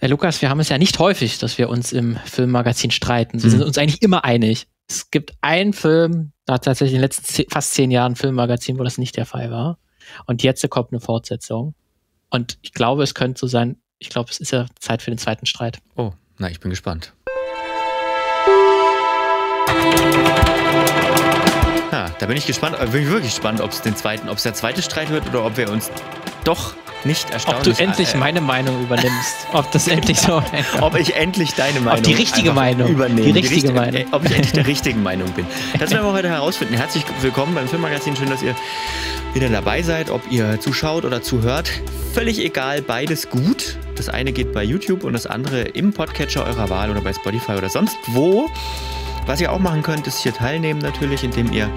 Äh, Lukas, wir haben es ja nicht häufig, dass wir uns im Filmmagazin streiten. Wir mhm. sind uns eigentlich immer einig. Es gibt einen Film, da hat tatsächlich in den letzten zehn, fast zehn Jahren ein Filmmagazin, wo das nicht der Fall war. Und jetzt kommt eine Fortsetzung. Und ich glaube, es könnte so sein, ich glaube, es ist ja Zeit für den zweiten Streit. Oh, na, ich bin gespannt. Ja, da bin ich gespannt, äh, bin ich wirklich gespannt, ob es den zweiten, ob es der zweite Streit wird oder ob wir uns doch nicht erstaunlich. Ob du endlich äh, meine Meinung übernimmst. Ob das endlich so. ob ich endlich deine Meinung. Ob die richtige Meinung. Übernehmen. Die richtige, die richtige Meinung. Äh, ob ich endlich der richtigen Meinung bin. Das werden wir heute herausfinden. Herzlich willkommen beim Filmmagazin. Schön, dass ihr wieder dabei seid, ob ihr zuschaut oder zuhört. Völlig egal, beides gut. Das eine geht bei YouTube und das andere im Podcatcher eurer Wahl oder bei Spotify oder sonst wo. Was ihr auch machen könnt, ist hier teilnehmen natürlich, indem ihr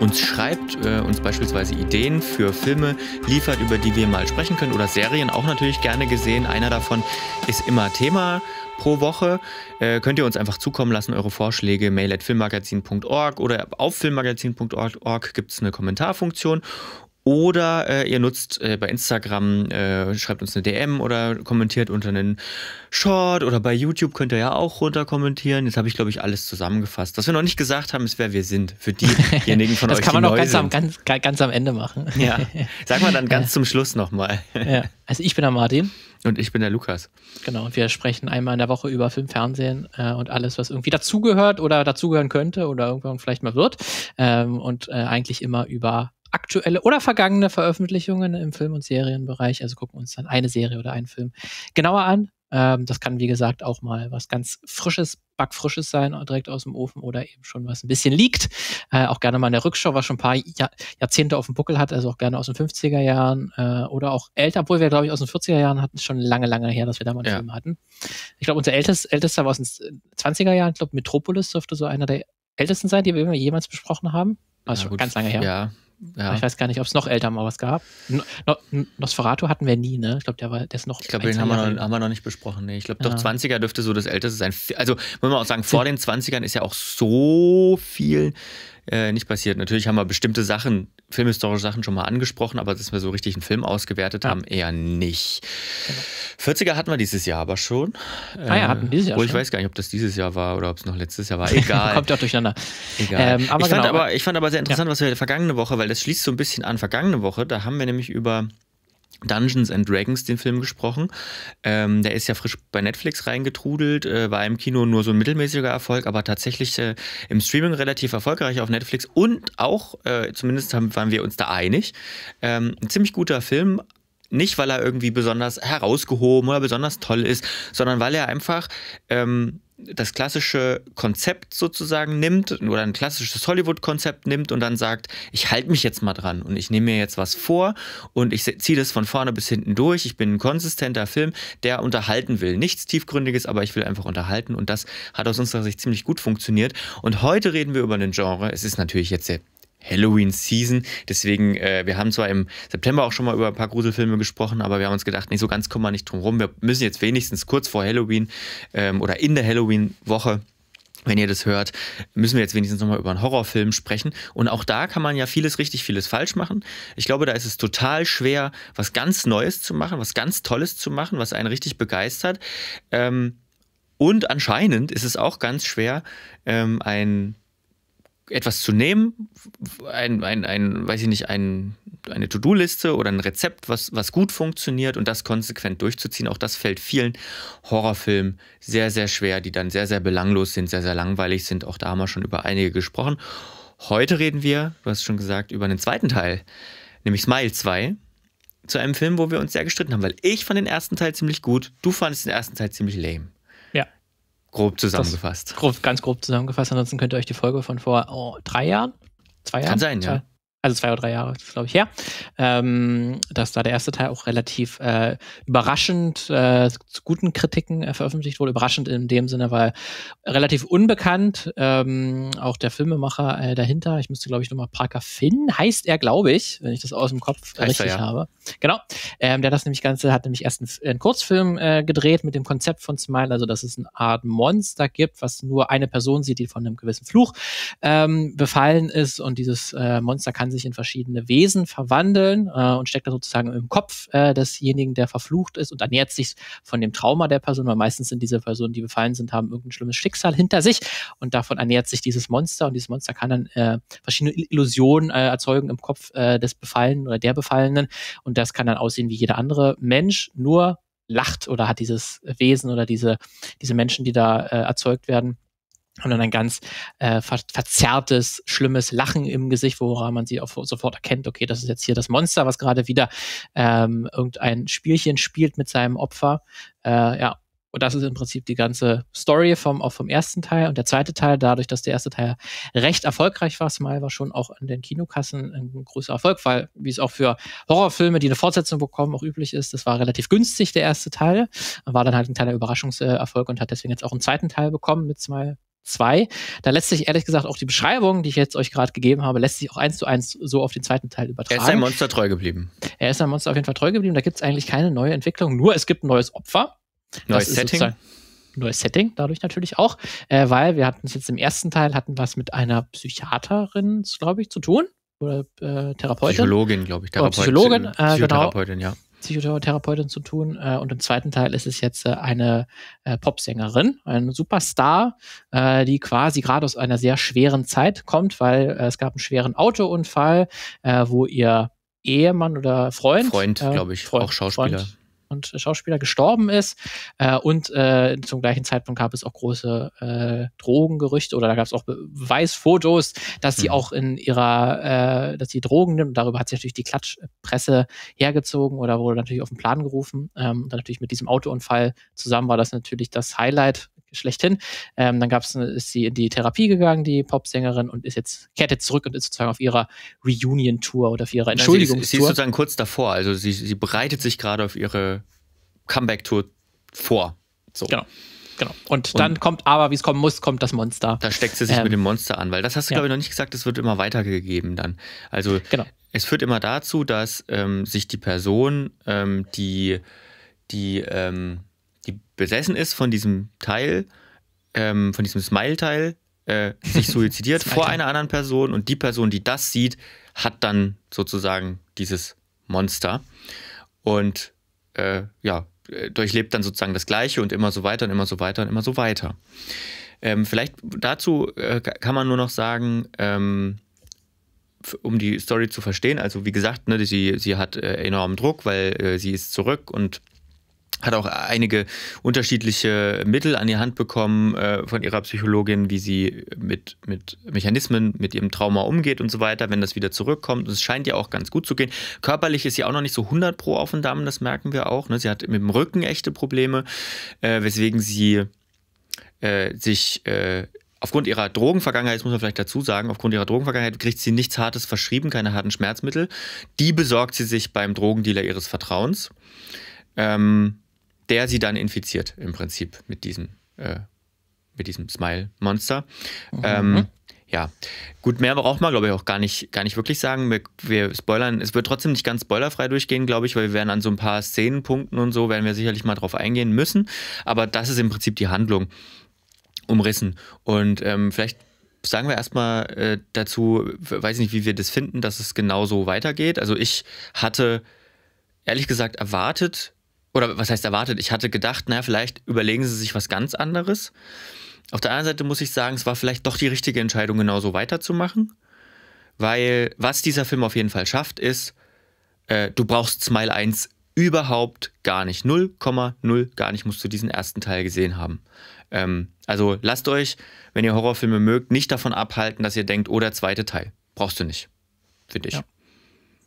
uns schreibt, äh, uns beispielsweise Ideen für Filme liefert, über die wir mal sprechen können oder Serien auch natürlich gerne gesehen. Einer davon ist immer Thema pro Woche. Äh, könnt ihr uns einfach zukommen lassen, eure Vorschläge, mail at filmmagazin.org oder auf filmmagazin.org gibt es eine Kommentarfunktion oder äh, ihr nutzt äh, bei Instagram, äh, schreibt uns eine DM oder kommentiert unter einen Short oder bei YouTube könnt ihr ja auch runter kommentieren. Jetzt habe ich, glaube ich, alles zusammengefasst. Was wir noch nicht gesagt haben, ist, wer wir sind. Für diejenigen von das euch. Das kann man noch ganz am, ganz, ganz am, Ende machen. Ja. Sag mal dann ganz ja. zum Schluss nochmal. Ja. Also ich bin der Martin. Und ich bin der Lukas. Genau, und wir sprechen einmal in der Woche über Film, Fernsehen äh, und alles, was irgendwie dazugehört oder dazugehören könnte oder irgendwann vielleicht mal wird. Ähm, und äh, eigentlich immer über aktuelle oder vergangene Veröffentlichungen im Film- und Serienbereich. Also gucken uns dann eine Serie oder einen Film genauer an. Ähm, das kann, wie gesagt, auch mal was ganz Frisches, Backfrisches sein, direkt aus dem Ofen oder eben schon was ein bisschen liegt. Äh, auch gerne mal in der Rückschau, was schon ein paar Jahr Jahrzehnte auf dem Buckel hat, also auch gerne aus den 50er Jahren äh, oder auch älter, obwohl wir, glaube ich, aus den 40er Jahren hatten, schon lange, lange her, dass wir da mal einen ja. Film hatten. Ich glaube, unser ältest, ältester war aus den 20er Jahren. Ich glaube, Metropolis dürfte so einer der ältesten sein, die wir jemals besprochen haben. Also ja, gut, ganz lange her. Ja, ja. Ich weiß gar nicht, ob es noch älter mal was gab. No, no, Nosferatu hatten wir nie, ne? Ich glaube, der war der ist noch. Ich glaube, den haben wir, noch, haben wir, noch, nicht besprochen. Nee, ich glaube, ja. doch 20er dürfte so das älteste sein. Also, muss man auch sagen, vor den 20ern ist ja auch so viel äh, nicht passiert. Natürlich haben wir bestimmte Sachen filmhistorische Sachen schon mal angesprochen, aber dass wir so richtig einen Film ausgewertet ja. haben, eher nicht. Genau. 40er hatten wir dieses Jahr aber schon. Ah ja, hatten dieses Jahr. Äh, wo ich weiß gar nicht, ob das dieses Jahr war oder ob es noch letztes Jahr war. Egal. Kommt ja durcheinander. Egal. Ähm, aber ich, genau, fand aber, äh, ich fand aber sehr interessant, ja. was wir vergangene Woche, weil das schließt so ein bisschen an. Vergangene Woche, da haben wir nämlich über Dungeons and Dragons den Film gesprochen. Ähm, der ist ja frisch bei Netflix reingetrudelt, äh, war im Kino nur so ein mittelmäßiger Erfolg, aber tatsächlich äh, im Streaming relativ erfolgreich auf Netflix und auch, äh, zumindest haben, waren wir uns da einig, ähm, ein ziemlich guter Film. Nicht, weil er irgendwie besonders herausgehoben oder besonders toll ist, sondern weil er einfach ähm, das klassische Konzept sozusagen nimmt oder ein klassisches Hollywood-Konzept nimmt und dann sagt, ich halte mich jetzt mal dran und ich nehme mir jetzt was vor und ich ziehe das von vorne bis hinten durch. Ich bin ein konsistenter Film, der unterhalten will. Nichts Tiefgründiges, aber ich will einfach unterhalten und das hat aus unserer Sicht ziemlich gut funktioniert. Und heute reden wir über ein Genre. Es ist natürlich jetzt sehr Halloween-Season. Deswegen, äh, wir haben zwar im September auch schon mal über ein paar Gruselfilme gesprochen, aber wir haben uns gedacht, nicht so ganz kommen wir nicht drum rum. Wir müssen jetzt wenigstens kurz vor Halloween ähm, oder in der Halloween-Woche wenn ihr das hört, müssen wir jetzt wenigstens nochmal über einen Horrorfilm sprechen. Und auch da kann man ja vieles richtig, vieles falsch machen. Ich glaube, da ist es total schwer, was ganz Neues zu machen, was ganz Tolles zu machen, was einen richtig begeistert. Ähm, und anscheinend ist es auch ganz schwer, ähm, ein etwas zu nehmen, ein, ein, ein weiß ich nicht, ein, eine To-Do-Liste oder ein Rezept, was, was gut funktioniert und das konsequent durchzuziehen. Auch das fällt vielen Horrorfilmen sehr, sehr schwer, die dann sehr, sehr belanglos sind, sehr, sehr langweilig sind. Auch da haben wir schon über einige gesprochen. Heute reden wir, du hast schon gesagt, über einen zweiten Teil, nämlich Smile 2, zu einem Film, wo wir uns sehr gestritten haben, weil ich fand den ersten Teil ziemlich gut, du fandest den ersten Teil ziemlich lame. Grob zusammengefasst. grob, ganz grob zusammengefasst. Ansonsten könnt ihr euch die Folge von vor oh, drei Jahren, zwei Jahren. Kann sein, zwei, ja also zwei oder drei Jahre, glaube ich, her, ähm, dass da der erste Teil auch relativ äh, überraschend äh, zu guten Kritiken äh, veröffentlicht wurde. Überraschend in dem Sinne, weil relativ unbekannt ähm, auch der Filmemacher äh, dahinter, ich müsste, glaube ich, nochmal Parker Finn, heißt er, glaube ich, wenn ich das aus dem Kopf heißt richtig er, ja. habe. Genau, ähm, der das nämlich Ganze hat nämlich erst einen, einen Kurzfilm äh, gedreht mit dem Konzept von Smile, also dass es eine Art Monster gibt, was nur eine Person sieht, die von einem gewissen Fluch ähm, befallen ist und dieses äh, Monster kann sich in verschiedene Wesen verwandeln äh, und steckt da sozusagen im Kopf äh, desjenigen, der verflucht ist und ernährt sich von dem Trauma der Person, weil meistens sind diese Personen, die befallen sind, haben irgendein schlimmes Schicksal hinter sich und davon ernährt sich dieses Monster und dieses Monster kann dann äh, verschiedene Illusionen äh, erzeugen im Kopf äh, des Befallenen oder der Befallenen und das kann dann aussehen wie jeder andere Mensch, nur lacht oder hat dieses Wesen oder diese, diese Menschen, die da äh, erzeugt werden, und dann ein ganz äh, ver verzerrtes, schlimmes Lachen im Gesicht, woran man sie auch sofort erkennt, okay, das ist jetzt hier das Monster, was gerade wieder ähm, irgendein Spielchen spielt mit seinem Opfer. Äh, ja, und das ist im Prinzip die ganze Story vom, auch vom ersten Teil. Und der zweite Teil, dadurch, dass der erste Teil recht erfolgreich war, Smile war schon auch an den Kinokassen ein großer Erfolg, weil, wie es auch für Horrorfilme, die eine Fortsetzung bekommen, auch üblich ist, das war relativ günstig, der erste Teil. War dann halt ein kleiner Überraschungserfolg und hat deswegen jetzt auch einen zweiten Teil bekommen mit Smile. 2. Da lässt sich ehrlich gesagt auch die Beschreibung, die ich jetzt euch gerade gegeben habe, lässt sich auch eins zu eins so auf den zweiten Teil übertragen. Er ist ein Monster treu geblieben. Er ist ein Monster auf jeden Fall treu geblieben. Da gibt es eigentlich keine neue Entwicklung, nur es gibt ein neues Opfer. Neues das Setting neues Setting dadurch natürlich auch, äh, weil wir hatten es jetzt im ersten Teil, hatten was mit einer Psychiaterin, glaube ich, zu tun. Oder äh, Therapeutin. Psychologin, glaube ich. Therapeutin, Psychologin, äh, genau. ja. Psychotherapeutin zu tun. Äh, und im zweiten Teil ist es jetzt äh, eine äh, Popsängerin, ein Superstar, äh, die quasi gerade aus einer sehr schweren Zeit kommt, weil äh, es gab einen schweren Autounfall, äh, wo ihr Ehemann oder Freund. Freund, äh, glaube ich, Freund, auch Schauspieler. Freund, und Schauspieler gestorben ist. Äh, und äh, zum gleichen Zeitpunkt gab es auch große äh, Drogengerüchte oder da gab es auch Beweisfotos, dass sie mhm. auch in ihrer, äh, dass sie Drogen nimmt. Darüber hat sich natürlich die Klatschpresse hergezogen oder wurde natürlich auf den Plan gerufen. Ähm, dann natürlich mit diesem Autounfall zusammen war das natürlich das Highlight schlechthin. Ähm, dann gab's, ist sie in die Therapie gegangen, die Popsängerin, und ist jetzt, kehrt jetzt zurück und ist sozusagen auf ihrer Reunion-Tour oder auf ihrer Entschuldigung, Sie, ist sozusagen kurz davor, also sie, sie bereitet sich gerade auf ihre Comeback-Tour vor. So. Genau. Genau. Und, und dann kommt aber, wie es kommen muss, kommt das Monster. Da steckt sie sich ähm, mit dem Monster an, weil das hast du, ja. glaube ich, noch nicht gesagt, das wird immer weitergegeben dann. Also genau. es führt immer dazu, dass ähm, sich die Person, ähm, die, die ähm, die besessen ist von diesem Teil, ähm, von diesem Smile-Teil, äh, sich suizidiert vor einer anderen Person und die Person, die das sieht, hat dann sozusagen dieses Monster und äh, ja, durchlebt dann sozusagen das Gleiche und immer so weiter und immer so weiter und immer so weiter. Ähm, vielleicht dazu äh, kann man nur noch sagen, ähm, um die Story zu verstehen, also wie gesagt, ne, sie, sie hat äh, enormen Druck, weil äh, sie ist zurück und hat auch einige unterschiedliche Mittel an die Hand bekommen äh, von ihrer Psychologin, wie sie mit, mit Mechanismen, mit ihrem Trauma umgeht und so weiter, wenn das wieder zurückkommt. Und es scheint ihr auch ganz gut zu gehen. Körperlich ist sie auch noch nicht so 100 pro auf den Damm, das merken wir auch. Ne? Sie hat mit dem Rücken echte Probleme, äh, weswegen sie äh, sich äh, aufgrund ihrer Drogenvergangenheit, das muss man vielleicht dazu sagen, aufgrund ihrer Drogenvergangenheit kriegt sie nichts Hartes verschrieben, keine harten Schmerzmittel. Die besorgt sie sich beim Drogendealer ihres Vertrauens. Ähm, der sie dann infiziert im Prinzip mit diesem, äh, mit diesem Smile-Monster. Mhm. Ähm, ja, gut, mehr braucht man, glaube ich, auch gar nicht, gar nicht wirklich sagen. Wir, wir, spoilern, es wird trotzdem nicht ganz spoilerfrei durchgehen, glaube ich, weil wir werden an so ein paar Szenenpunkten und so, werden wir sicherlich mal drauf eingehen müssen. Aber das ist im Prinzip die Handlung umrissen. Und ähm, vielleicht sagen wir erstmal äh, dazu, weiß nicht, wie wir das finden, dass es genauso weitergeht. Also ich hatte ehrlich gesagt erwartet, oder was heißt erwartet? Ich hatte gedacht, naja, vielleicht überlegen sie sich was ganz anderes. Auf der anderen Seite muss ich sagen, es war vielleicht doch die richtige Entscheidung, genauso weiterzumachen. Weil was dieser Film auf jeden Fall schafft, ist, äh, du brauchst Smile 1 überhaupt gar nicht. 0,0 gar nicht musst du diesen ersten Teil gesehen haben. Ähm, also lasst euch, wenn ihr Horrorfilme mögt, nicht davon abhalten, dass ihr denkt, oh, der zweite Teil. Brauchst du nicht. Finde ich. Ja.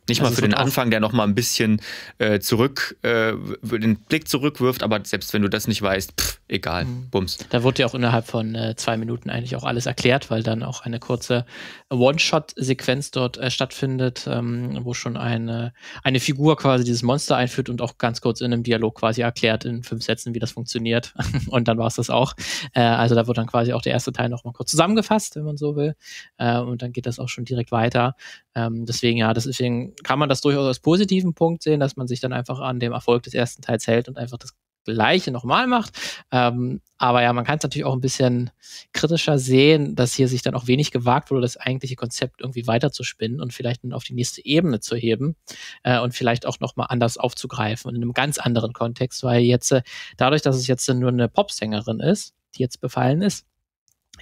Nicht also mal für den Anfang, der nochmal ein bisschen äh, zurück, äh, den Blick zurückwirft, aber selbst wenn du das nicht weißt, pff, egal, mhm. bums. Da wurde ja auch innerhalb von äh, zwei Minuten eigentlich auch alles erklärt, weil dann auch eine kurze One-Shot-Sequenz dort äh, stattfindet, ähm, wo schon eine, eine Figur quasi dieses Monster einführt und auch ganz kurz in einem Dialog quasi erklärt in fünf Sätzen, wie das funktioniert. und dann war es das auch. Äh, also da wird dann quasi auch der erste Teil nochmal kurz zusammengefasst, wenn man so will. Äh, und dann geht das auch schon direkt weiter. Ähm, deswegen, ja, deswegen kann man das durchaus als positiven Punkt sehen, dass man sich dann einfach an dem Erfolg des ersten Teils hält und einfach das Gleiche nochmal macht. Ähm, aber ja, man kann es natürlich auch ein bisschen kritischer sehen, dass hier sich dann auch wenig gewagt wurde, das eigentliche Konzept irgendwie weiterzuspinnen und vielleicht dann auf die nächste Ebene zu heben äh, und vielleicht auch nochmal anders aufzugreifen und in einem ganz anderen Kontext, weil jetzt äh, dadurch, dass es jetzt nur eine Popsängerin ist, die jetzt befallen ist,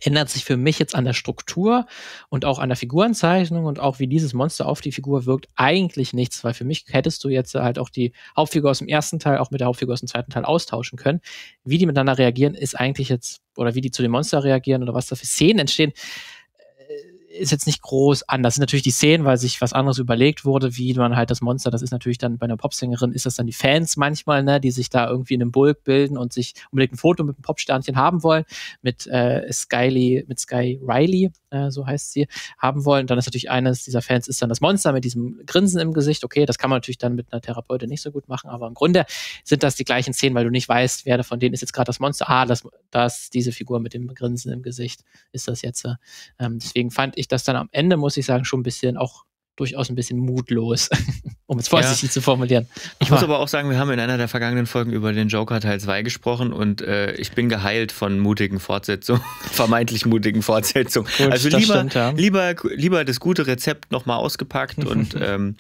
ändert sich für mich jetzt an der Struktur und auch an der Figurenzeichnung und auch wie dieses Monster auf die Figur wirkt, eigentlich nichts, weil für mich hättest du jetzt halt auch die Hauptfigur aus dem ersten Teil auch mit der Hauptfigur aus dem zweiten Teil austauschen können. Wie die miteinander reagieren, ist eigentlich jetzt, oder wie die zu dem Monster reagieren oder was da für Szenen entstehen, ist jetzt nicht groß anders. Sind natürlich die Szenen, weil sich was anderes überlegt wurde, wie man halt das Monster, das ist natürlich dann bei einer Popsängerin, ist das dann die Fans manchmal, ne, die sich da irgendwie in einem Bulk bilden und sich unbedingt ein Foto mit einem Popsternchen haben wollen, mit äh, Skyly, mit Sky Riley, äh, so heißt sie, haben wollen, dann ist natürlich eines dieser Fans ist dann das Monster mit diesem Grinsen im Gesicht. Okay, das kann man natürlich dann mit einer Therapeutin nicht so gut machen, aber im Grunde sind das die gleichen Szenen, weil du nicht weißt, wer von denen ist jetzt gerade das Monster. Ah, das, das, diese Figur mit dem Grinsen im Gesicht ist das jetzt. Äh, ähm, deswegen fand ich das dann am Ende, muss ich sagen, schon ein bisschen auch durchaus ein bisschen mutlos, um es vorsichtig ja. zu formulieren. Ich muss aber auch sagen, wir haben in einer der vergangenen Folgen über den Joker Teil 2 gesprochen und äh, ich bin geheilt von mutigen Fortsetzungen, vermeintlich mutigen Fortsetzungen. also lieber, stimmt, ja. lieber, lieber das gute Rezept nochmal ausgepackt und ähm,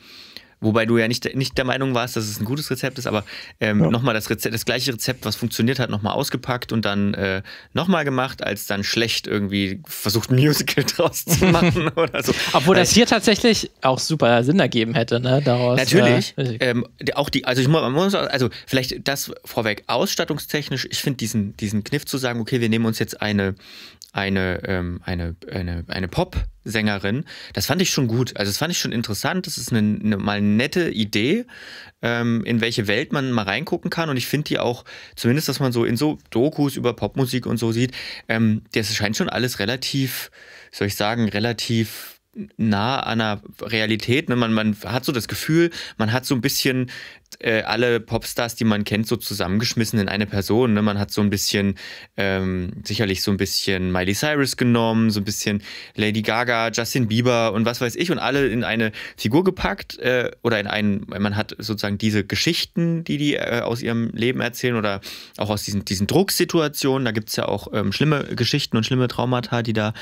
Wobei du ja nicht, nicht der Meinung warst, dass es ein gutes Rezept ist, aber ähm, ja. nochmal das, Rezept, das gleiche Rezept, was funktioniert hat, nochmal ausgepackt und dann äh, nochmal gemacht, als dann schlecht irgendwie versucht, ein Musical draus zu machen oder so. Obwohl Weil, das hier tatsächlich auch super Sinn ergeben hätte, ne? Daraus, natürlich. Äh, ähm, auch die, also ich muss, also vielleicht das vorweg, ausstattungstechnisch, ich finde diesen, diesen Kniff zu sagen, okay, wir nehmen uns jetzt eine, eine, ähm, eine, eine, eine Pop- Sängerin. Das fand ich schon gut. Also das fand ich schon interessant. Das ist eine, eine mal nette Idee, ähm, in welche Welt man mal reingucken kann. Und ich finde die auch, zumindest, dass man so in so Dokus über Popmusik und so sieht, ähm, das scheint schon alles relativ, soll ich sagen, relativ nah an der Realität. Ne? Man, man hat so das Gefühl, man hat so ein bisschen äh, alle Popstars, die man kennt, so zusammengeschmissen in eine Person. Ne? Man hat so ein bisschen, ähm, sicherlich so ein bisschen Miley Cyrus genommen, so ein bisschen Lady Gaga, Justin Bieber und was weiß ich und alle in eine Figur gepackt äh, oder in einen, man hat sozusagen diese Geschichten, die die äh, aus ihrem Leben erzählen oder auch aus diesen, diesen Drucksituationen. Da gibt es ja auch ähm, schlimme Geschichten und schlimme Traumata, die da,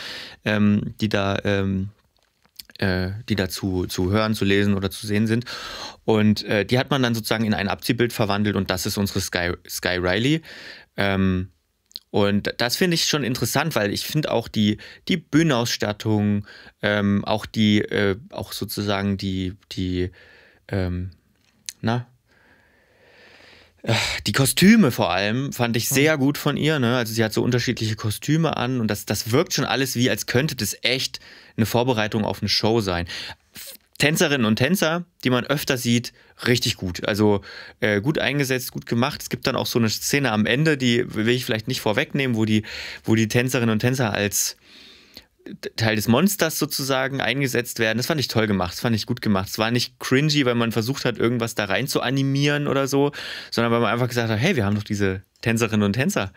ähm, die da ähm, äh, die dazu zu hören, zu lesen oder zu sehen sind. Und äh, die hat man dann sozusagen in ein Abziehbild verwandelt und das ist unsere Sky, Sky Riley. Ähm, und das finde ich schon interessant, weil ich finde auch die, die Bühnenausstattung, ähm, auch die, äh, auch sozusagen die, die, ähm, na, die Kostüme vor allem fand ich sehr mhm. gut von ihr. Ne? Also sie hat so unterschiedliche Kostüme an und das, das wirkt schon alles wie, als könnte das echt eine Vorbereitung auf eine Show sein. Tänzerinnen und Tänzer, die man öfter sieht, richtig gut. Also äh, gut eingesetzt, gut gemacht. Es gibt dann auch so eine Szene am Ende, die will ich vielleicht nicht vorwegnehmen, wo die, wo die Tänzerinnen und Tänzer als Teil des Monsters sozusagen eingesetzt werden. Das fand ich toll gemacht, das fand ich gut gemacht. Es war nicht cringy, weil man versucht hat, irgendwas da rein zu animieren oder so, sondern weil man einfach gesagt hat, hey, wir haben doch diese Tänzerinnen und Tänzer,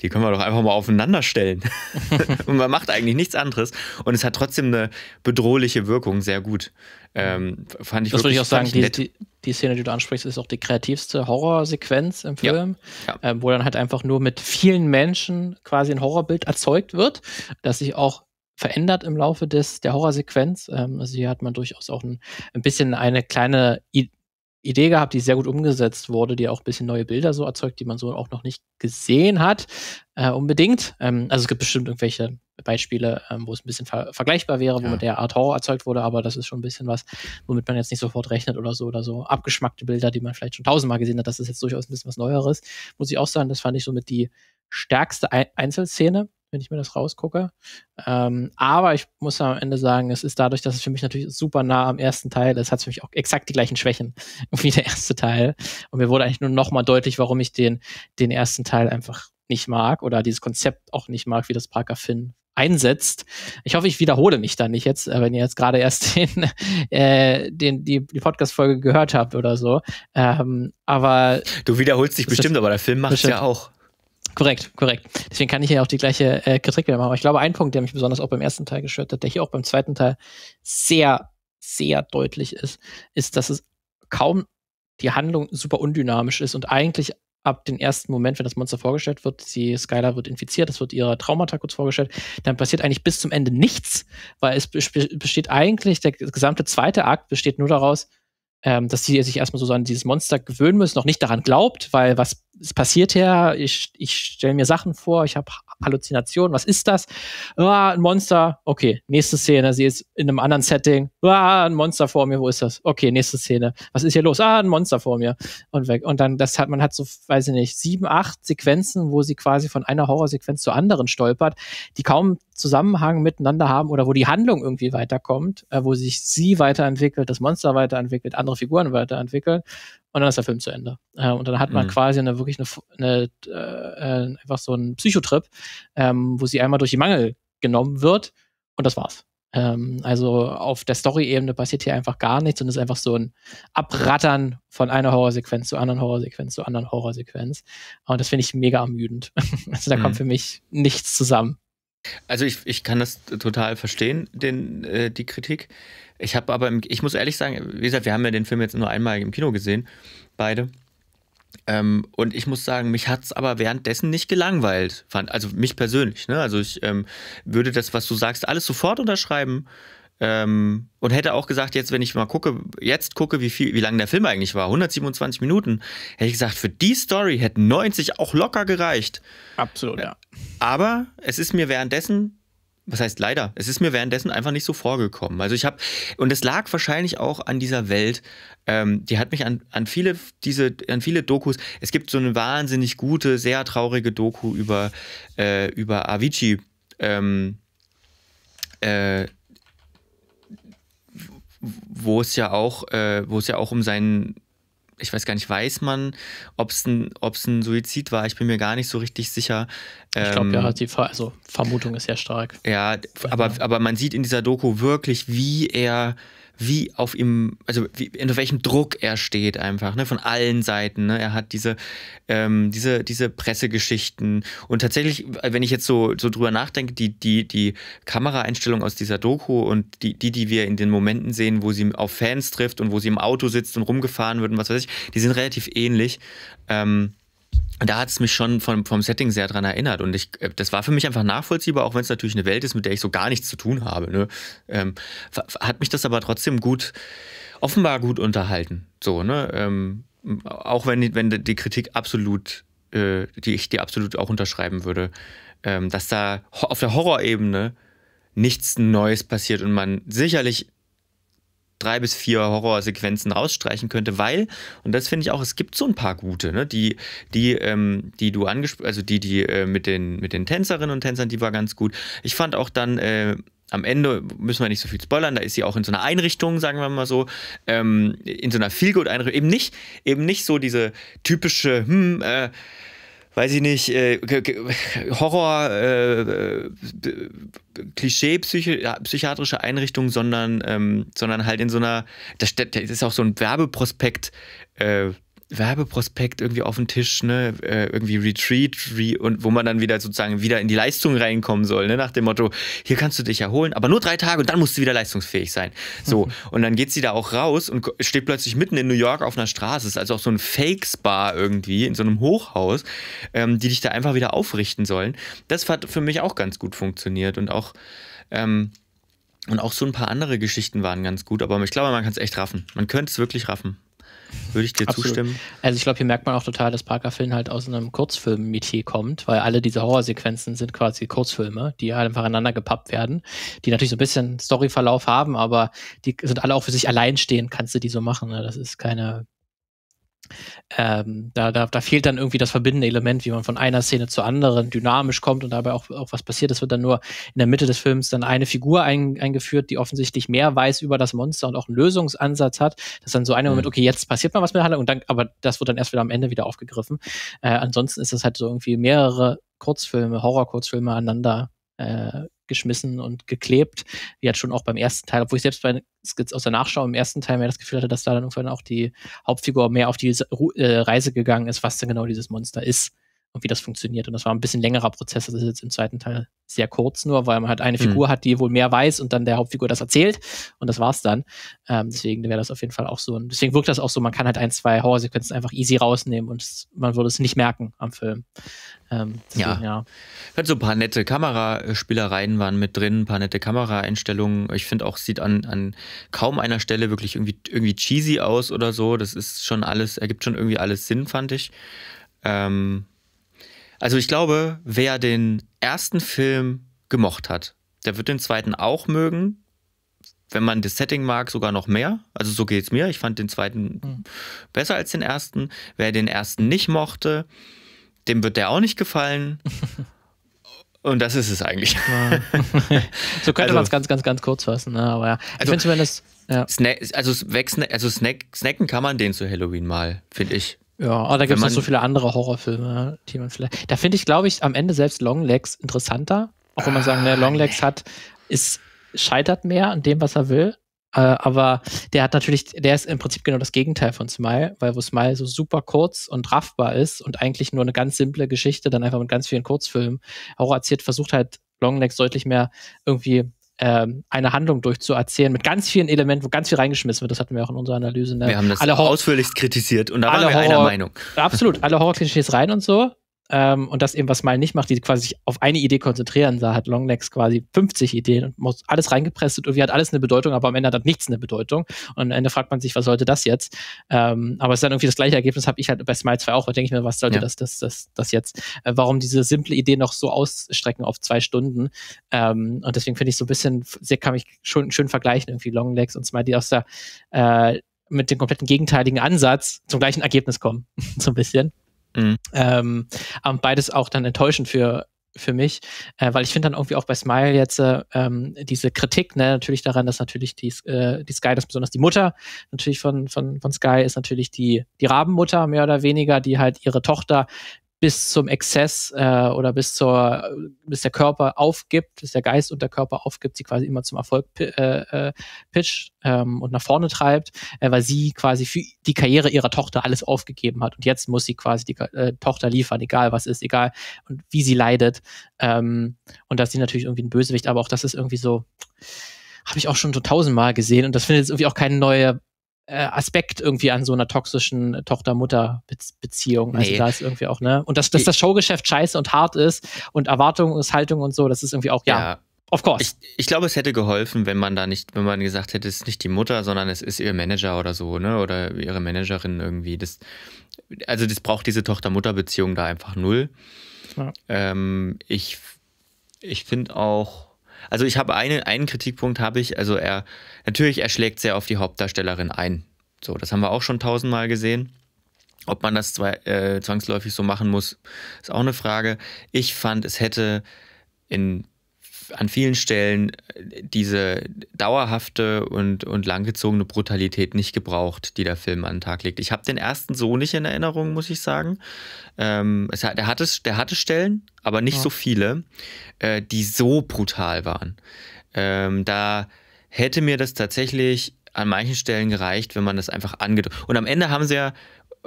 die können wir doch einfach mal aufeinander stellen. und man macht eigentlich nichts anderes. Und es hat trotzdem eine bedrohliche Wirkung, sehr gut. Ähm, fand ich das wirklich, würde ich auch sagen, die, die, die, Szene, die du ansprichst, ist auch die kreativste Horrorsequenz im Film, ja, ja. Ähm, wo dann halt einfach nur mit vielen Menschen quasi ein Horrorbild erzeugt wird, das sich auch verändert im Laufe des, der Horrorsequenz. Ähm, also hier hat man durchaus auch ein, ein bisschen eine kleine I Idee gehabt, die sehr gut umgesetzt wurde, die auch ein bisschen neue Bilder so erzeugt, die man so auch noch nicht gesehen hat, äh, unbedingt. Ähm, also es gibt bestimmt irgendwelche Beispiele, ähm, wo es ein bisschen ver vergleichbar wäre, ja. wo mit der Art Horror erzeugt wurde, aber das ist schon ein bisschen was, womit man jetzt nicht sofort rechnet oder so oder so. Abgeschmackte Bilder, die man vielleicht schon tausendmal gesehen hat, das ist jetzt durchaus ein bisschen was Neueres. Muss ich auch sagen, das fand ich somit die stärkste Einzelszene wenn ich mir das rausgucke. Ähm, aber ich muss am Ende sagen, es ist dadurch, dass es für mich natürlich super nah am ersten Teil ist, hat es für mich auch exakt die gleichen Schwächen wie der erste Teil. Und mir wurde eigentlich nur nochmal deutlich, warum ich den, den ersten Teil einfach nicht mag oder dieses Konzept auch nicht mag, wie das Parker Finn einsetzt. Ich hoffe, ich wiederhole mich da nicht jetzt, äh, wenn ihr jetzt gerade erst den, äh, den, die, die Podcast-Folge gehört habt oder so. Ähm, aber. Du wiederholst dich bestimmt, aber der Film macht es ja auch. Korrekt, korrekt. Deswegen kann ich ja auch die gleiche äh, Kritik wieder machen. Aber ich glaube, ein Punkt, der mich besonders auch beim ersten Teil gestört hat, der hier auch beim zweiten Teil sehr, sehr deutlich ist, ist, dass es kaum die Handlung super undynamisch ist und eigentlich ab dem ersten Moment, wenn das Monster vorgestellt wird, sie, Skylar wird infiziert, es wird ihre Traumata kurz vorgestellt, dann passiert eigentlich bis zum Ende nichts, weil es besteht eigentlich, der gesamte zweite Akt besteht nur daraus, ähm, dass sie sich erstmal so an dieses Monster gewöhnen müssen, noch nicht daran glaubt, weil was passiert her? Ich, ich stelle mir Sachen vor, ich habe Halluzinationen, was ist das? Ah, ein Monster, okay, nächste Szene, sie ist in einem anderen Setting, ah, ein Monster vor mir, wo ist das? Okay, nächste Szene, was ist hier los? Ah, ein Monster vor mir und weg. Und dann, das hat, man hat so, weiß ich nicht, sieben, acht Sequenzen, wo sie quasi von einer Horrorsequenz zur anderen stolpert, die kaum Zusammenhang miteinander haben oder wo die Handlung irgendwie weiterkommt, äh, wo sich sie weiterentwickelt, das Monster weiterentwickelt, andere Figuren weiterentwickeln und dann ist der Film zu Ende. Äh, und dann hat man mhm. quasi eine wirklich eine, eine äh, äh, einfach so einen Psychotrip, ähm, wo sie einmal durch die Mangel genommen wird und das war's. Ähm, also auf der Story-Ebene passiert hier einfach gar nichts und es ist einfach so ein Abrattern von einer Horrorsequenz zu anderen Horrorsequenz zu anderen Horrorsequenz. Und das finde ich mega ermüdend. also da mhm. kommt für mich nichts zusammen. Also ich, ich kann das total verstehen, den, äh, die Kritik. Ich habe aber, im, ich muss ehrlich sagen, wie gesagt, wir haben ja den Film jetzt nur einmal im Kino gesehen, beide. Ähm, und ich muss sagen, mich hat es aber währenddessen nicht gelangweilt, fand, also mich persönlich. Ne? Also ich ähm, würde das, was du sagst, alles sofort unterschreiben. Ähm, und hätte auch gesagt, jetzt, wenn ich mal gucke, jetzt gucke, wie viel, wie lang der Film eigentlich war, 127 Minuten, hätte ich gesagt, für die Story hätten 90 auch locker gereicht. Absolut, äh, ja. Aber es ist mir währenddessen was heißt leider, es ist mir währenddessen einfach nicht so vorgekommen. Also ich habe, und es lag wahrscheinlich auch an dieser Welt, ähm, die hat mich an, an viele, diese, an viele Dokus, es gibt so eine wahnsinnig gute, sehr traurige Doku über, äh, über Avicii, ähm, äh, wo es ja auch, äh, wo es ja auch um seinen ich weiß gar nicht, weiß man, ob es ein, ein Suizid war. Ich bin mir gar nicht so richtig sicher. Ähm, ich glaube, ja, die Ver also Vermutung ist sehr stark. Ja, aber, aber man sieht in dieser Doku wirklich, wie er wie auf ihm, also wie, unter welchem Druck er steht einfach, ne? von allen Seiten. Ne? Er hat diese, ähm, diese, diese Pressegeschichten und tatsächlich, wenn ich jetzt so, so drüber nachdenke, die, die, die Kameraeinstellung aus dieser Doku und die, die, die wir in den Momenten sehen, wo sie auf Fans trifft und wo sie im Auto sitzt und rumgefahren wird und was weiß ich, die sind relativ ähnlich. Ähm, da hat es mich schon vom, vom Setting sehr dran erinnert. Und ich, äh, das war für mich einfach nachvollziehbar, auch wenn es natürlich eine Welt ist, mit der ich so gar nichts zu tun habe. Ne? Ähm, hat mich das aber trotzdem gut, offenbar gut unterhalten. So, ne? Ähm, auch wenn, wenn die Kritik absolut, äh, die ich dir absolut auch unterschreiben würde, ähm, dass da auf der Horrorebene nichts Neues passiert und man sicherlich drei bis vier Horrorsequenzen rausstreichen könnte, weil, und das finde ich auch, es gibt so ein paar gute, ne? die, die, ähm, die du angesprochen, also die, die äh, mit, den, mit den Tänzerinnen und Tänzern, die war ganz gut. Ich fand auch dann, äh, am Ende müssen wir nicht so viel spoilern, da ist sie auch in so einer Einrichtung, sagen wir mal so, ähm, in so einer Feelgood-Einrichtung, eben nicht, eben nicht so diese typische, hm, äh, weiß ich nicht, äh, Horror, äh, Klischee, psychiatrische Einrichtung, sondern, ähm, sondern halt in so einer, das ist auch so ein Werbeprospekt, äh, Werbeprospekt irgendwie auf den Tisch, ne? Äh, irgendwie Retreat re und wo man dann wieder sozusagen wieder in die Leistung reinkommen soll, ne? Nach dem Motto, hier kannst du dich erholen, aber nur drei Tage und dann musst du wieder leistungsfähig sein. So. Mhm. Und dann geht sie da auch raus und steht plötzlich mitten in New York auf einer Straße. Ist also auch so ein Fake-Spa irgendwie in so einem Hochhaus, ähm, die dich da einfach wieder aufrichten sollen. Das hat für mich auch ganz gut funktioniert und auch. Ähm, und auch so ein paar andere Geschichten waren ganz gut, aber ich glaube, man kann es echt raffen. Man könnte es wirklich raffen. Würde ich dir Absolut. zustimmen. Also ich glaube, hier merkt man auch total, dass Parker Finn halt aus einem Kurzfilm-Metier kommt, weil alle diese Horrorsequenzen sind quasi Kurzfilme, die halt einfach aneinander gepappt werden, die natürlich so ein bisschen Storyverlauf haben, aber die sind alle auch für sich alleinstehend, kannst du die so machen. Ne? Das ist keine ähm, da, da, da fehlt dann irgendwie das verbindende Element, wie man von einer Szene zur anderen dynamisch kommt und dabei auch, auch was passiert. Es wird dann nur in der Mitte des Films dann eine Figur ein, eingeführt, die offensichtlich mehr weiß über das Monster und auch einen Lösungsansatz hat. Das ist dann so einer Moment, mhm. okay, jetzt passiert mal was mit der Handlung und dann, aber das wird dann erst wieder am Ende wieder aufgegriffen. Äh, ansonsten ist das halt so irgendwie mehrere Kurzfilme, Horror-Kurzfilme aneinander äh, geschmissen und geklebt, wie halt schon auch beim ersten Teil, obwohl ich selbst bei Skits aus der Nachschau im ersten Teil mehr das Gefühl hatte, dass da dann irgendwann auch die Hauptfigur mehr auf die äh, Reise gegangen ist, was denn genau dieses Monster ist und wie das funktioniert. Und das war ein bisschen längerer Prozess. Das ist jetzt im zweiten Teil sehr kurz nur, weil man halt eine hm. Figur hat, die wohl mehr weiß und dann der Hauptfigur das erzählt und das war's dann. Ähm, deswegen wäre das auf jeden Fall auch so. Und deswegen wirkt das auch so, man kann halt ein, zwei Horrorsequenzen einfach easy rausnehmen und man würde es nicht merken am Film. Ähm, deswegen, ja. ja. Halt so ein paar nette Kameraspielereien waren mit drin, ein paar nette Kameraeinstellungen. Ich finde auch, sieht an, an kaum einer Stelle wirklich irgendwie, irgendwie cheesy aus oder so. Das ist schon alles, ergibt schon irgendwie alles Sinn, fand ich. Ähm, also ich glaube, wer den ersten Film gemocht hat, der wird den zweiten auch mögen. Wenn man das Setting mag, sogar noch mehr. Also so geht es mir. Ich fand den zweiten mhm. besser als den ersten. Wer den ersten nicht mochte, dem wird der auch nicht gefallen. Und das ist es eigentlich. so könnte also, man es ganz, ganz, ganz kurz fassen. Ne? Aber ja. Ich also, zumindest. Ja. Snack, also, also Snack, snacken kann man den zu Halloween mal, finde ich. Ja, aber ah, da gibt es noch so viele andere Horrorfilme, die man vielleicht. Da finde ich, glaube ich, am Ende selbst Longlegs interessanter. Auch wenn man sagen, der ne, ah, Longlegs hat, ist, scheitert mehr an dem, was er will. Äh, aber der hat natürlich, der ist im Prinzip genau das Gegenteil von Smile, weil wo Smile so super kurz und raffbar ist und eigentlich nur eine ganz simple Geschichte, dann einfach mit ganz vielen Kurzfilmen Horror erzählt, versucht halt Longlegs deutlich mehr irgendwie ähm, eine Handlung durchzuerzählen mit ganz vielen Elementen, wo ganz viel reingeschmissen wird. Das hatten wir auch in unserer Analyse. Ne? Wir haben das alle ausführlichst kritisiert und da waren wir Horror einer Meinung. Absolut, alle Horror-Klischees rein und so ähm, und das eben, was Mile nicht macht, die quasi sich auf eine Idee konzentrieren. Da hat Longlegs quasi 50 Ideen und muss alles reingepresst und irgendwie hat alles eine Bedeutung, aber am Ende hat nichts eine Bedeutung. Und am Ende fragt man sich, was sollte das jetzt? Ähm, aber es ist dann irgendwie das gleiche Ergebnis, habe ich halt bei Smile 2 auch, da denke ich mir, was sollte ja. das, das, das, das jetzt? Äh, warum diese simple Idee noch so ausstrecken auf zwei Stunden? Ähm, und deswegen finde ich so ein bisschen, sehr kann mich schon schön vergleichen, irgendwie Longlegs und Smile, die aus der äh, mit dem kompletten gegenteiligen Ansatz zum gleichen Ergebnis kommen. so ein bisschen. Mhm. Ähm, und beides auch dann enttäuschend für für mich, äh, weil ich finde dann irgendwie auch bei Smile jetzt äh, ähm, diese Kritik, ne, natürlich daran, dass natürlich die, äh, die Sky, das besonders die Mutter natürlich von, von, von Sky ist natürlich die, die Rabenmutter mehr oder weniger, die halt ihre Tochter bis zum Exzess äh, oder bis zur, bis der Körper aufgibt, bis der Geist und der Körper aufgibt, sie quasi immer zum Erfolg äh, äh, pitcht ähm, und nach vorne treibt, äh, weil sie quasi für die Karriere ihrer Tochter alles aufgegeben hat und jetzt muss sie quasi die äh, Tochter liefern, egal was ist, egal und wie sie leidet ähm, und dass sie natürlich irgendwie ein Bösewicht, aber auch das ist irgendwie so habe ich auch schon so tausendmal gesehen und das findet jetzt irgendwie auch keine neue äh, Aspekt irgendwie an so einer toxischen Tochter-Mutter-Beziehung. Also nee. da ist irgendwie auch, ne? Und dass, dass das Showgeschäft scheiße und hart ist und Erwartungshaltung und so, das ist irgendwie auch, ja. ja of course. Ich, ich, glaube, es hätte geholfen, wenn man da nicht, wenn man gesagt hätte, es ist nicht die Mutter, sondern es ist ihr Manager oder so, ne? Oder ihre Managerin irgendwie. Das, also das braucht diese Tochter-Mutter-Beziehung da einfach null. Ja. Ähm, ich ich finde auch, also ich habe eine, einen Kritikpunkt habe ich, also er, natürlich, er schlägt sehr auf die Hauptdarstellerin ein. So, das haben wir auch schon tausendmal gesehen. Ob man das zwei, äh, zwangsläufig so machen muss, ist auch eine Frage. Ich fand, es hätte in an vielen Stellen äh, diese dauerhafte und, und langgezogene Brutalität nicht gebraucht, die der Film an den Tag legt. Ich habe den ersten so nicht in Erinnerung, muss ich sagen. Ähm, es, der, hatte, der hatte Stellen, aber nicht ja. so viele, äh, die so brutal waren. Ähm, da hätte mir das tatsächlich an manchen Stellen gereicht, wenn man das einfach angedeutet. Und am Ende haben sie ja,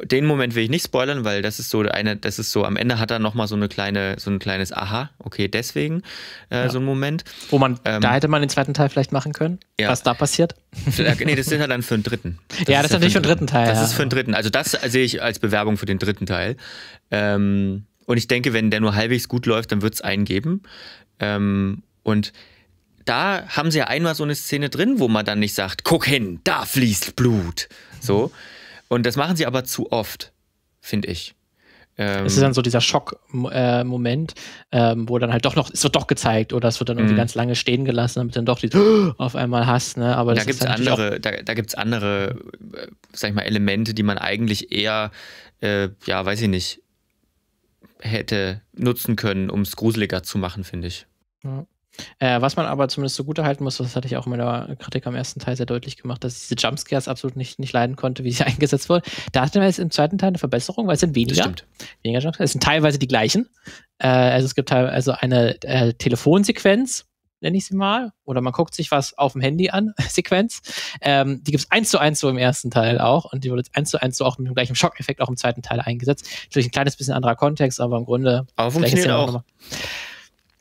den Moment will ich nicht spoilern, weil das ist so eine, das ist so, am Ende hat er nochmal so eine kleine, so ein kleines Aha, okay, deswegen äh, ja. so ein Moment. Wo man, ähm, da hätte man den zweiten Teil vielleicht machen können, ja. was da passiert. Äh, nee, das ist ja dann für den dritten. Das ja, das ist natürlich für den dritten Teil. Das ja. ist für den dritten. Also das sehe ich als Bewerbung für den dritten Teil. Ähm, und ich denke, wenn der nur halbwegs gut läuft, dann wird es einen geben. Ähm, und da haben sie ja einmal so eine Szene drin, wo man dann nicht sagt, guck hin, da fließt Blut. So. Und das machen sie aber zu oft, finde ich. Ähm, es ist dann so dieser Schockmoment, ähm, wo dann halt doch noch, es wird doch gezeigt oder es wird dann irgendwie mhm. ganz lange stehen gelassen, damit dann doch die auf einmal hast. ne? Aber da gibt es halt andere, da, da gibt's andere, äh, sag ich mal, Elemente, die man eigentlich eher, äh, ja, weiß ich nicht, hätte nutzen können, um es gruseliger zu machen, finde ich. Ja. Äh, was man aber zumindest zugute halten muss, das hatte ich auch in meiner Kritik am ersten Teil sehr deutlich gemacht, dass ich diese Jumpscares absolut nicht, nicht leiden konnte, wie sie eingesetzt wurden. Da hatten wir jetzt im zweiten Teil eine Verbesserung, weil es sind weniger. stimmt. Weniger Jumpscares. Es sind teilweise die gleichen. Äh, also es gibt also eine äh, Telefonsequenz, nenne ich sie mal, oder man guckt sich was auf dem Handy an, Sequenz. Ähm, die gibt es eins zu eins so im ersten Teil auch und die wurde jetzt eins zu eins so auch mit dem gleichen Schockeffekt auch im zweiten Teil eingesetzt. Natürlich ein kleines bisschen anderer Kontext, aber im Grunde. Aber funktioniert auch. auch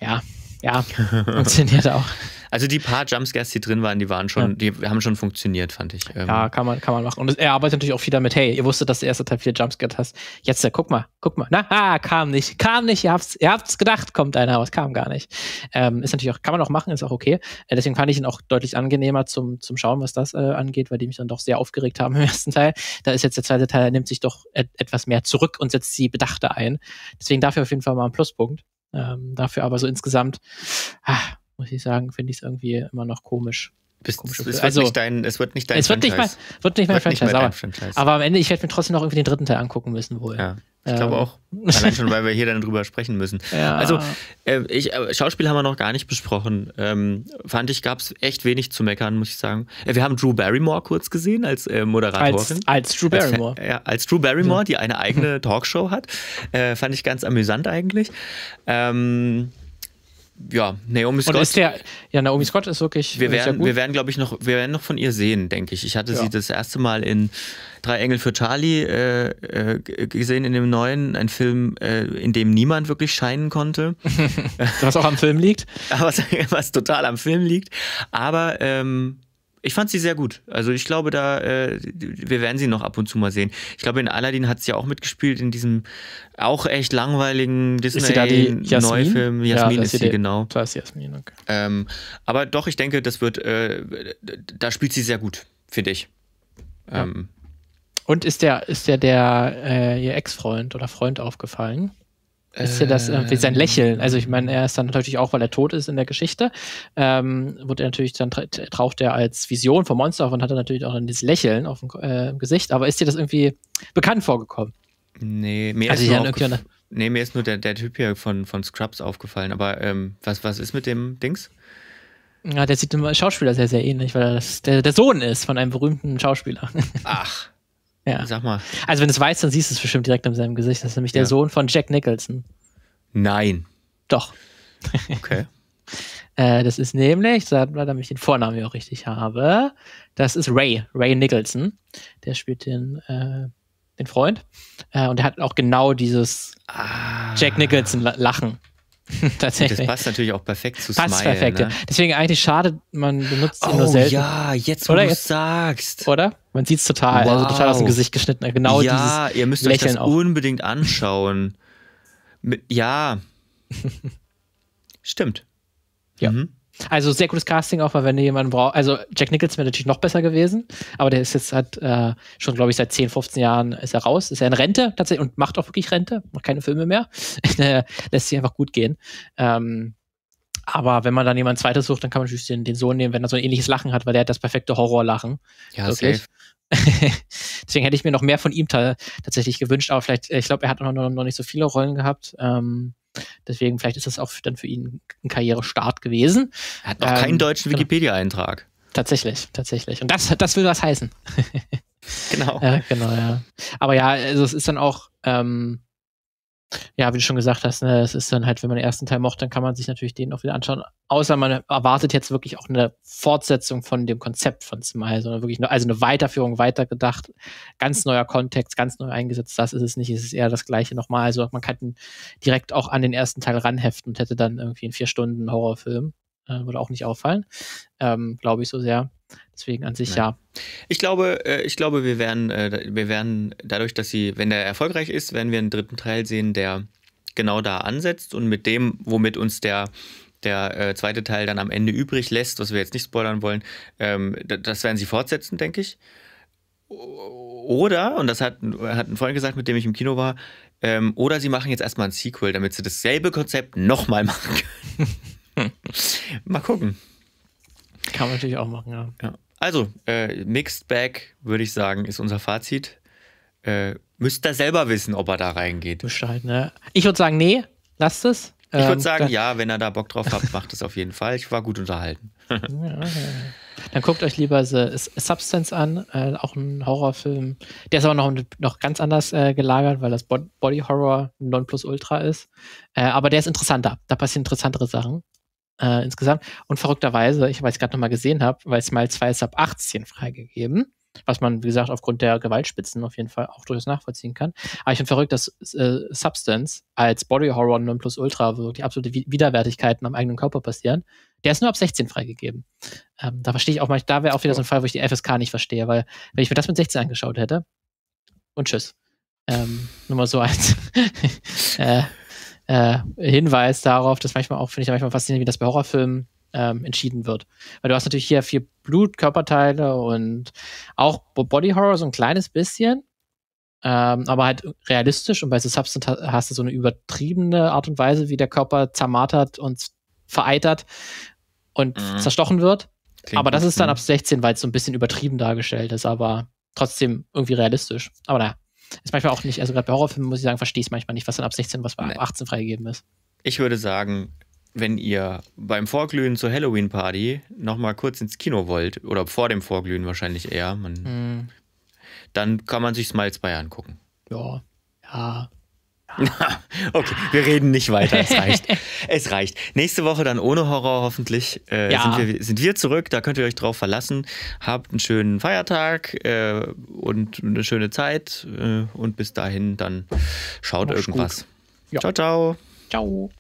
ja, ja, funktioniert auch. Also die paar Jumpscares, die drin waren, die waren schon, ja. die haben schon funktioniert, fand ich. Ähm. Ja, kann man, kann man machen. Und er arbeitet natürlich auch viel damit, hey, ihr wusstet, dass der erste Teil vier Jumpscares hast. Jetzt, ja, äh, guck mal, guck mal. Na, ah, kam nicht, kam nicht, ihr habt's, ihr habt's gedacht, kommt einer, aber es kam gar nicht. Ähm, ist natürlich auch, kann man auch machen, ist auch okay. Äh, deswegen fand ich ihn auch deutlich angenehmer zum, zum Schauen, was das äh, angeht, weil die mich dann doch sehr aufgeregt haben im ersten Teil. Da ist jetzt der zweite Teil, er nimmt sich doch et etwas mehr zurück und setzt die Bedachte ein. Deswegen dafür auf jeden Fall mal einen Pluspunkt. Ähm, dafür aber so insgesamt, ah, muss ich sagen, finde ich es irgendwie immer noch komisch. Bist, es, wird also, nicht dein, es wird nicht dein es wird Franchise. Nicht mein, wird nicht mein, wird Franchise, nicht aber, Franchise, aber, am Ende, ich werde mir trotzdem noch irgendwie den dritten Teil angucken müssen wohl. Ja, ich ähm. glaube auch. Allein schon, weil wir hier dann drüber sprechen müssen. Ja. Also, äh, ich, äh, Schauspiel haben wir noch gar nicht besprochen. Ähm, fand ich, gab es echt wenig zu meckern, muss ich sagen. Äh, wir haben Drew Barrymore kurz gesehen als äh, Moderatorin. Als, als, Drew Barrymore. Als, ja, als Drew Barrymore, ja. die eine eigene Talkshow hat. Äh, fand ich ganz amüsant eigentlich. Ähm, ja, Naomi Scott. Und ist der, ja, Naomi Scott ist wirklich. Wir werden, wir werden glaube ich, noch, wir werden noch von ihr sehen, denke ich. Ich hatte ja. sie das erste Mal in Drei Engel für Charlie äh, äh, gesehen, in dem neuen, ein Film, äh, in dem niemand wirklich scheinen konnte. was auch am Film liegt. was, was total am Film liegt. Aber ähm, ich fand sie sehr gut. Also ich glaube, da äh, wir werden sie noch ab und zu mal sehen. Ich glaube, in Aladdin hat sie ja auch mitgespielt in diesem auch echt langweiligen Disney-Neufilm. Jasmin? Jasmin ja, ist sie, die, genau. Da ist Jasmin. Okay. Ähm, aber doch, ich denke, das wird, äh, da spielt sie sehr gut, finde ich. Ähm, ja. Und ist der, ist der, der äh, ihr Ex-Freund oder Freund aufgefallen? ist ja das irgendwie sein ähm. Lächeln. Also ich meine, er ist dann natürlich auch, weil er tot ist in der Geschichte, ähm, wurde er natürlich dann taucht er als Vision vom Monster auf und hat dann natürlich auch dann dieses Lächeln auf dem äh, Gesicht. Aber ist dir das irgendwie bekannt vorgekommen? Nee, mir also ist nur eine... nee, mir ist nur der, der Typ hier von, von Scrubs aufgefallen. Aber ähm, was, was ist mit dem Dings? Ja, der sieht dem Schauspieler sehr, sehr ähnlich, weil er das, der, der Sohn ist von einem berühmten Schauspieler. Ach. Ja. Sag mal. Also wenn du es weißt, dann siehst du es bestimmt direkt an seinem Gesicht. Das ist nämlich der Sohn von Jack Nicholson. Nein. Doch. Okay. Äh, das ist nämlich, damit ich den Vornamen ja auch richtig habe, das ist Ray, Ray Nicholson. Der spielt den, äh, den Freund. Äh, und der hat auch genau dieses ah. Jack Nicholson-Lachen. Tatsächlich. Und das passt natürlich auch perfekt zu passt Smile. perfekt, ne? ja. Deswegen eigentlich schade, man benutzt ihn nur oh selten. ja, jetzt wo du es sagst. Oder? Man sieht es total, wow. also total aus dem Gesicht geschnitten. Genau ja, ihr müsst Lächeln euch das auch. unbedingt anschauen. ja. Stimmt. Ja. Mhm. Also sehr gutes Casting auch, weil wenn du jemanden brauchst, also Jack Nichols wäre natürlich noch besser gewesen, aber der ist jetzt halt äh, schon, glaube ich, seit 10, 15 Jahren ist er raus, ist er in Rente tatsächlich und macht auch wirklich Rente, macht keine Filme mehr, lässt sich einfach gut gehen. Ähm, aber wenn man dann jemand zweites sucht, dann kann man natürlich den, den Sohn nehmen, wenn er so ein ähnliches Lachen hat, weil der hat das perfekte Horrorlachen. Ja, wirklich. safe. Deswegen hätte ich mir noch mehr von ihm ta tatsächlich gewünscht, aber vielleicht, ich glaube, er hat noch, noch, noch, nicht so viele Rollen gehabt. Ähm, deswegen, vielleicht ist das auch dann für ihn ein Karrierestart gewesen. Er hat noch ähm, keinen deutschen genau. Wikipedia-Eintrag. Tatsächlich, tatsächlich. Und das, das will was heißen. genau. Äh, genau, ja. Aber ja, also es ist dann auch, ähm, ja, wie du schon gesagt hast, ne, es ist dann halt, wenn man den ersten Teil mocht, dann kann man sich natürlich den auch wieder anschauen. Außer man erwartet jetzt wirklich auch eine Fortsetzung von dem Konzept von Smile, sondern wirklich nur, also eine Weiterführung weitergedacht, ganz neuer Kontext, ganz neu eingesetzt. Das ist es nicht, es ist eher das Gleiche nochmal. Also man kann direkt auch an den ersten Teil ranheften und hätte dann irgendwie in vier Stunden einen Horrorfilm. Äh, würde auch nicht auffallen, ähm, glaube ich so sehr. Deswegen an sich ja. ja. Ich glaube, äh, ich glaube, wir werden, äh, wir werden dadurch, dass sie, wenn der erfolgreich ist, werden wir einen dritten Teil sehen, der genau da ansetzt und mit dem, womit uns der der äh, zweite Teil dann am Ende übrig lässt, was wir jetzt nicht spoilern wollen, ähm, das werden sie fortsetzen, denke ich. Oder, und das hat, hat ein Freund gesagt, mit dem ich im Kino war, ähm, oder sie machen jetzt erstmal ein Sequel, damit sie dasselbe Konzept nochmal machen können. mal gucken. Kann man natürlich auch machen, ja. ja. Also, äh, Mixed Bag, würde ich sagen, ist unser Fazit. Äh, müsst ihr selber wissen, ob er da reingeht. Bescheid, ne? Ich würde sagen, nee, lasst es. Ich würde ähm, sagen, ja, wenn ihr da Bock drauf habt, macht es auf jeden Fall. Ich war gut unterhalten. Dann guckt euch lieber The Substance an, äh, auch ein Horrorfilm. Der ist aber noch, noch ganz anders äh, gelagert, weil das Body Horror Ultra ist. Äh, aber der ist interessanter. Da passieren interessantere Sachen äh, insgesamt. Und verrückterweise, ich, weiß ich gerade nochmal gesehen habe, weil Smile 2 ist ab 18 freigegeben, was man, wie gesagt, aufgrund der Gewaltspitzen auf jeden Fall auch durchaus nachvollziehen kann. Aber ich finde verrückt, dass äh, Substance als Body Horror non plus ultra wo die absolute Widerwärtigkeiten am eigenen Körper passieren. Der ist nur ab 16 freigegeben. Ähm, da verstehe ich auch mal, da wäre auch wieder so ein Fall, wo ich die FSK nicht verstehe, weil wenn ich mir das mit 16 angeschaut hätte, und tschüss. Ähm, nur mal so als äh, äh, Hinweis darauf, dass manchmal auch, finde ich manchmal faszinierend, wie das bei Horrorfilmen ähm, entschieden wird. Weil du hast natürlich hier viel Blut, Körperteile und auch Body Horror so ein kleines bisschen, ähm, aber halt realistisch und bei The Substance hast du so eine übertriebene Art und Weise, wie der Körper zermartert und vereitert und mhm. zerstochen wird. Klingt aber das ist dann mhm. ab 16, weil es so ein bisschen übertrieben dargestellt ist, aber trotzdem irgendwie realistisch. Aber naja. Ist manchmal auch nicht, also gerade bei Horrorfilmen muss ich sagen, verstehe ich manchmal nicht, was dann ab 16, was bei nee. ab 18 freigegeben ist. Ich würde sagen, wenn ihr beim Vorglühen zur Halloween-Party nochmal kurz ins Kino wollt, oder vor dem Vorglühen wahrscheinlich eher, man, mm. dann kann man sich Smiles 2 angucken. Ja, ja, okay, wir reden nicht weiter. Es reicht. es reicht. Nächste Woche dann ohne Horror hoffentlich äh, ja. sind, wir, sind, wir, zurück. Da könnt ihr euch drauf verlassen. Habt einen schönen Feiertag äh, und eine schöne Zeit. Äh, und bis dahin dann schaut Mach's irgendwas. Ja. Ciao, ciao. Ciao.